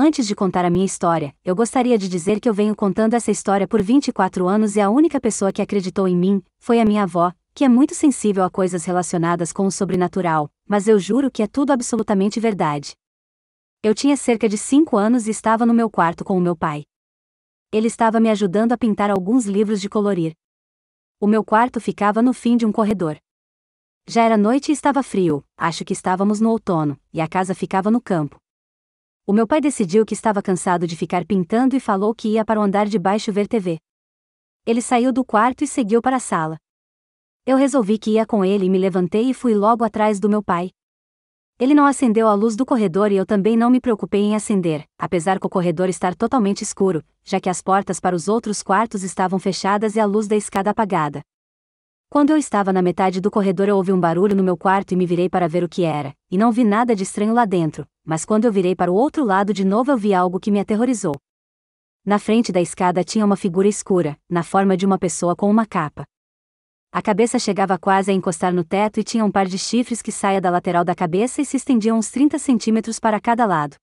Antes de contar a minha história, eu gostaria de dizer que eu venho contando essa história por 24 anos e a única pessoa que acreditou em mim foi a minha avó, que é muito sensível a coisas relacionadas com o sobrenatural, mas eu juro que é tudo absolutamente verdade. Eu tinha cerca de 5 anos e estava no meu quarto com o meu pai. Ele estava me ajudando a pintar alguns livros de colorir. O meu quarto ficava no fim de um corredor. Já era noite e estava frio, acho que estávamos no outono, e a casa ficava no campo. O meu pai decidiu que estava cansado de ficar pintando e falou que ia para o andar de baixo ver TV. Ele saiu do quarto e seguiu para a sala. Eu resolvi que ia com ele e me levantei e fui logo atrás do meu pai. Ele não acendeu a luz do corredor e eu também não me preocupei em acender, apesar que o corredor estar totalmente escuro, já que as portas para os outros quartos estavam fechadas e a luz da escada apagada. Quando eu estava na metade do corredor, eu ouvi um barulho no meu quarto e me virei para ver o que era, e não vi nada de estranho lá dentro, mas quando eu virei para o outro lado de novo, eu vi algo que me aterrorizou. Na frente da escada tinha uma figura escura, na forma de uma pessoa com uma capa. A cabeça chegava quase a encostar no teto e tinha um par de chifres que saía da lateral da cabeça e se estendiam uns 30 centímetros para cada lado.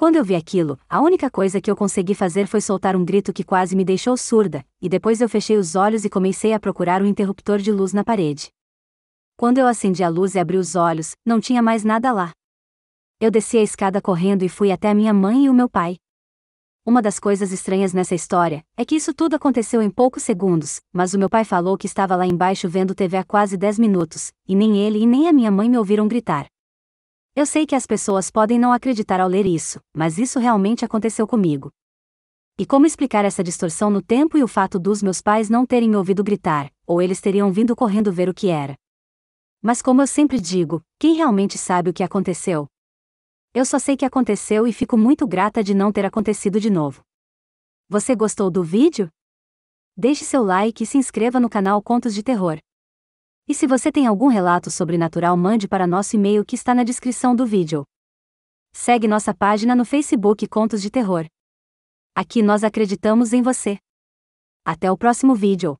Quando eu vi aquilo, a única coisa que eu consegui fazer foi soltar um grito que quase me deixou surda, e depois eu fechei os olhos e comecei a procurar um interruptor de luz na parede. Quando eu acendi a luz e abri os olhos, não tinha mais nada lá. Eu desci a escada correndo e fui até a minha mãe e o meu pai. Uma das coisas estranhas nessa história é que isso tudo aconteceu em poucos segundos, mas o meu pai falou que estava lá embaixo vendo TV há quase 10 minutos, e nem ele e nem a minha mãe me ouviram gritar. Eu sei que as pessoas podem não acreditar ao ler isso, mas isso realmente aconteceu comigo. E como explicar essa distorção no tempo e o fato dos meus pais não terem me ouvido gritar, ou eles teriam vindo correndo ver o que era? Mas como eu sempre digo, quem realmente sabe o que aconteceu? Eu só sei que aconteceu e fico muito grata de não ter acontecido de novo. Você gostou do vídeo? Deixe seu like e se inscreva no canal Contos de Terror. E se você tem algum relato sobrenatural, mande para nosso e-mail que está na descrição do vídeo. Segue nossa página no Facebook Contos de Terror. Aqui nós acreditamos em você. Até o próximo vídeo.